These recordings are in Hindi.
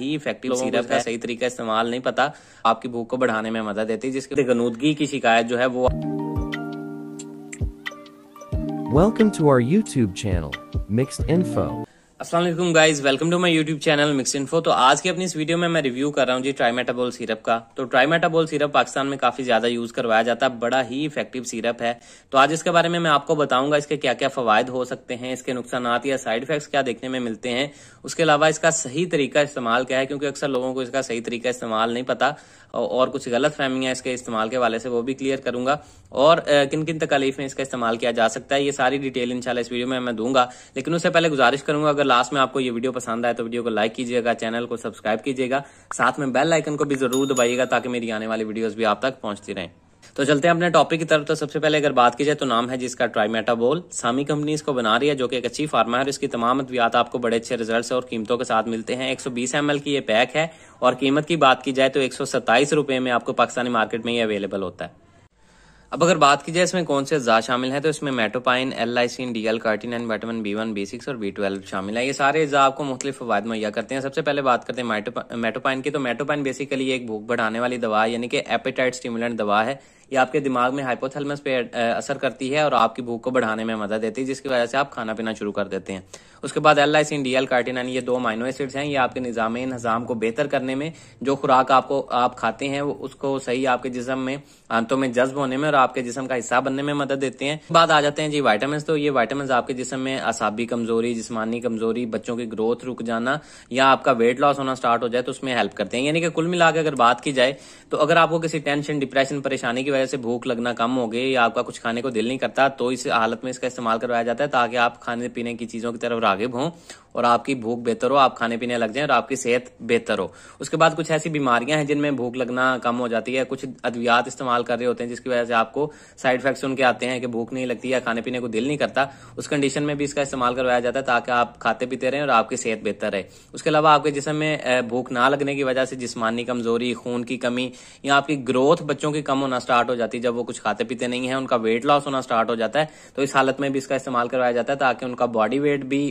भी इफेक्टिव सीरप का सही तरीका इस्तेमाल नहीं पता आपकी भूख को बढ़ाने में मदद देती है जिसकी गनूदगी की शिकायत जो है वो welcome to our YouTube channel Mix Info असलम guys welcome to my YouTube channel Mix Info तो आज की अपनी इस वीडियो में मैं रिव्यू कर रहा हूँ जी ट्राइमेटाबोल सिरप का तो ट्राइमेटाबोल सिरप पाकिस्तान में काफी ज्यादा यूज करवाया जाता है बड़ा ही इफेक्टिव सिरप है तो आज इसके बारे में मैं आपको बताऊंगा इसके क्या क्या फवायद हो सकते हैं इसके नुकसान या साइड इफेक्ट क्या देखने में मिलते हैं उसके अलावा इसका सही तरीका इस्तेमाल क्या है क्योंकि अक्सर लोगों को इसका सही तरीका इस्तेमाल नहीं पता और कुछ गलत फहमियां इसके इस्तेमाल के वाले से वो भी क्लियर करूंगा और किन किन तकलीफ में इसका इस्तेमाल किया जा सकता है ये सारी डिटेल इनशाला इस वीडियो में मैं दूंगा लेकिन उससे पहले गुजारिश करूंगा अगर लास्ट में आपको ये वीडियो पसंद आए तो वीडियो को लाइक कीजिएगा चैनल को सब्सक्राइब कीजिएगा साथ में बेल आइकन को भी जरूर दबाइएगा ताकि मेरी आने वाली वीडियोस भी आप तक पहुंचती रहें तो चलते हैं अपने टॉपिक की तरफ तो सबसे पहले अगर बात की जाए तो नाम है जिसका ट्राइमेटाबोल सामी कंपनी इसको बना रही है जो कि एक अच्छी फार्मा है और इसकी तमाम अद्वियात आपको बड़े अच्छे रिजल्ट और कीमतों के साथ मिलते हैं 120 सौ की ये पैक है और कीमत की बात की जाए तो एक रुपए में आपको पाकिस्तानी मार्केट में ही अवेलेबल होता है अब अगर बात की जाए इसमें कौन से अज्जा शामिल हैं तो इसमें मेटोपाइन L lysine D L carnitine and vitamin B one B six और बी ट्वेल्व शामिल है ये सारे अज्जा आपको मुख्तलिफ फवाद मुहैया करते हैं सबसे पहले बात करते हैं मेटोपाइन की तो मेटोपाइन बेसिकली एक भूख बढ़ाने वाली दवा यानी कि एपेटाइट स्टिमुलेंट दवा है ये आपके दिमाग में हाइपोथेलमस पे असर करती है और आपकी भूख को बढ़ाने में मदद देती है जिसकी वजह से आप खाना पीना शुरू कर देते हैं उसके बाद एल आइसिन डीएल कार्टिन ये दो माइनो एसिड्स हैं ये आपके निज़ाम हज़ाम को बेहतर करने में जो खुराक आपको आप खाते हैं उसको सही आपके जिसम में आंतों में जज्ब होने में और आपके जिसम का हिस्सा बनने में मदद देते हैं बाद आ जाते हैं जी वाइटामिन तो ये वाइटामिन आपके जिसम में असाबी कमजोरी जिसमानी कमजोरी बच्चों की ग्रोथ रुक जाना या आपका वेट लॉस होना स्टार्ट हो जाए तो उसमें हेल्प करते हैं यानी कि कुल मिला अगर बात की जाए तो अगर आपको किसी टेंशन डिप्रेशन परेशानी की वजह वजह से भूख लगना कम हो गई या आपका कुछ खाने को दिल नहीं करता तो इस हालत में इसका इस्तेमाल करवाया जाता है ताकि आप खाने पीने की चीज़ों की तरफ रागिब हों और आपकी भूख बेहतर हो आप खाने पीने लग जाएं और आपकी सेहत बेहतर हो उसके बाद कुछ ऐसी बीमारियां हैं जिनमें भूख लगना कम हो जाती है कुछ अद्वियात इस्तेमाल कर रहे होते हैं जिसकी वजह से आपको साइड इफेक्ट्स उनके आते हैं कि भूख नहीं लगती या खाने पीने को दिल नहीं करता उस कंडीशन में भी इसका इस्तेमाल करवाया जाता है ताकि आप खाते पीते रहें और आपकी सेहत बेहतर रहे उसके अलावा आपके जिसम में भूख ना लगने की वजह से जिसमानी कमजोरी खून की कमी या आपकी ग्रोथ बच्चों की कम होना स्टार्ट स्टार्ट हो जाती है जब वो कुछ खाते पीते नहीं है उनका वेट लॉस होना स्टार्ट हो जाता है तो इस हालत में भी इसका इस्तेमाल करवाया जाता है ताकि उनका बॉडी वेट भी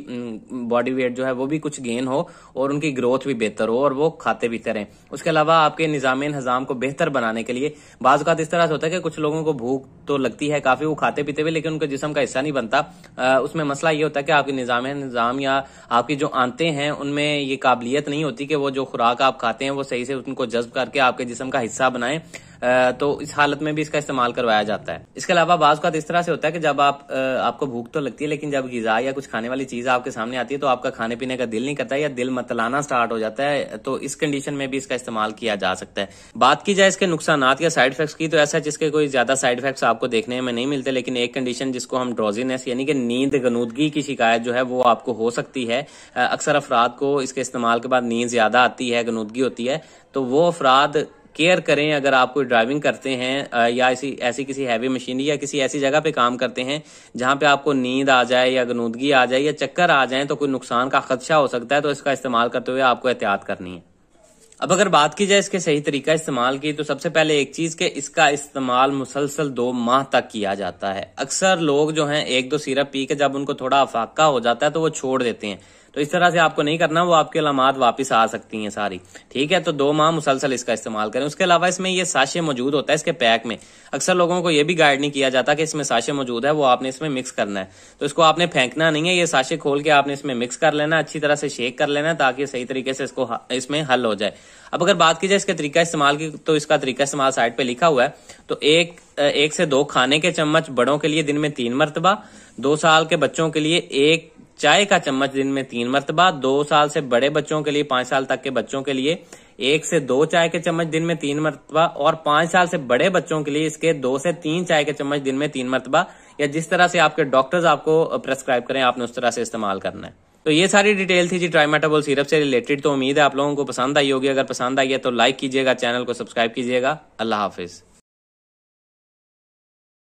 बॉडी वेट जो है वो भी कुछ गेन हो और उनकी ग्रोथ भी बेहतर हो और वो खाते पीते रहें उसके अलावा आपके निज़ाम हजाम को बेहतर बनाने के लिए का इस तरह से होता है कि कुछ लोगों को भूख तो लगती है काफ़ी वो खाते पीते हुए लेकिन उनके जिसम का हिस्सा नहीं बनता उसमें मसला ये होता है कि आपके निज़ाम निज़ाम या आपकी जो आंते हैं उनमें ये काबिलियत नहीं होती कि वो जो खुराक आप खाते हैं वो सही से उनको जज्ब करके आपके जिसम का हिस्सा बनाएं तो इस हालत में भी इसका इस्तेमाल करवाया जाता है इसके अलावा बाज का तो इस तरह से होता है कि जब आप आपको भूख तो लगती है लेकिन जब गिजा या कुछ खाने वाली चीज आपके सामने आती है तो आपका खाने पीने का दिल नहीं करता या दिल मतलाना स्टार्ट हो जाता है तो इस कंडीशन में भी इसका इस्तेमाल किया जा सकता है बात की जाए इसके नुकसान या साइड इफेक्ट की तो ऐसा जिसके कोई ज्यादा साइड इफेक्ट आपको देखने में नहीं मिलते लेकिन एक कंडीशन जिसको हम ड्रोजीनेस यानी कि नींद गनूदगी की शिकायत जो है वो आपको हो सकती है अक्सर अफराद को इसके इस्तेमाल के बाद नींद ज्यादा आती है गनूदगी होती है तो वो अफराद केयर करें अगर आप कोई ड्राइविंग करते हैं या ऐसी ऐसी किसी हैवी मशीनरी या किसी ऐसी जगह पे काम करते हैं जहां पे आपको नींद आ जाए या गनूदगी आ जाए या चक्कर आ जाए तो कोई नुकसान का खदशा हो सकता है तो इसका इस्तेमाल करते हुए आपको एहतियात करनी है अब अगर बात की जाए इसके सही तरीका इस्तेमाल की तो सबसे पहले एक चीज के इसका इस्तेमाल मुसलसल दो माह तक किया जाता है अक्सर लोग जो हैं एक दो सिरप पी के जब उनको थोड़ा अफाका हो जाता है तो वो छोड़ देते हैं तो इस तरह से आपको नहीं करना वो आपके लामात वापस आ सकती हैं सारी ठीक है तो दो माह मुसलसल इसका इस्तेमाल करें उसके अलावा इसमें ये साशे मौजूद होता है इसके पैक में अक्सर लोगों को ये भी गाइड नहीं किया जाता कि इसमें साशे मौजूद है वो आपने इसमें मिक्स करना है तो इसको आपने फेंकना नहीं है ये साशे खोल के आपने इसमें मिक्स कर लेना अच्छी तरह से शेक कर लेना ताकि सही तरीके से इसको इसमें हल हो जाए अब अगर बात की जाए इसके तरीका इस्तेमाल की तो इसका तरीका इस्तेमाल साइड पे लिखा हुआ है तो एक एक से दो खाने के चम्मच बड़ों के लिए दिन में तीन मरतबा दो साल के बच्चों के लिए एक चाय का चम्मच दिन में तीन मरतबा दो साल से बड़े बच्चों के लिए पांच साल तक के बच्चों के लिए एक से दो चाय के चम्मच दिन में तीन मरतबा और पांच साल से बड़े बच्चों के लिए इसके दो से तीन चाय के चम्मच दिन में तीन मरतबा या जिस तरह से आपके डॉक्टर्स आपको प्रेस्क्राइब करें आपने उस तरह से इस्तेमाल करना है तो ये सारी डिटेल थी जी ट्राइमेटाबोल सिरप से रिलेटेड तो उम्मीद है आप लोगों को पसंद आई होगी अगर पसंद आई है तो लाइक कीजिएगा चैनल को सब्सक्राइब कीजिएगा अल्लाह हाफिज़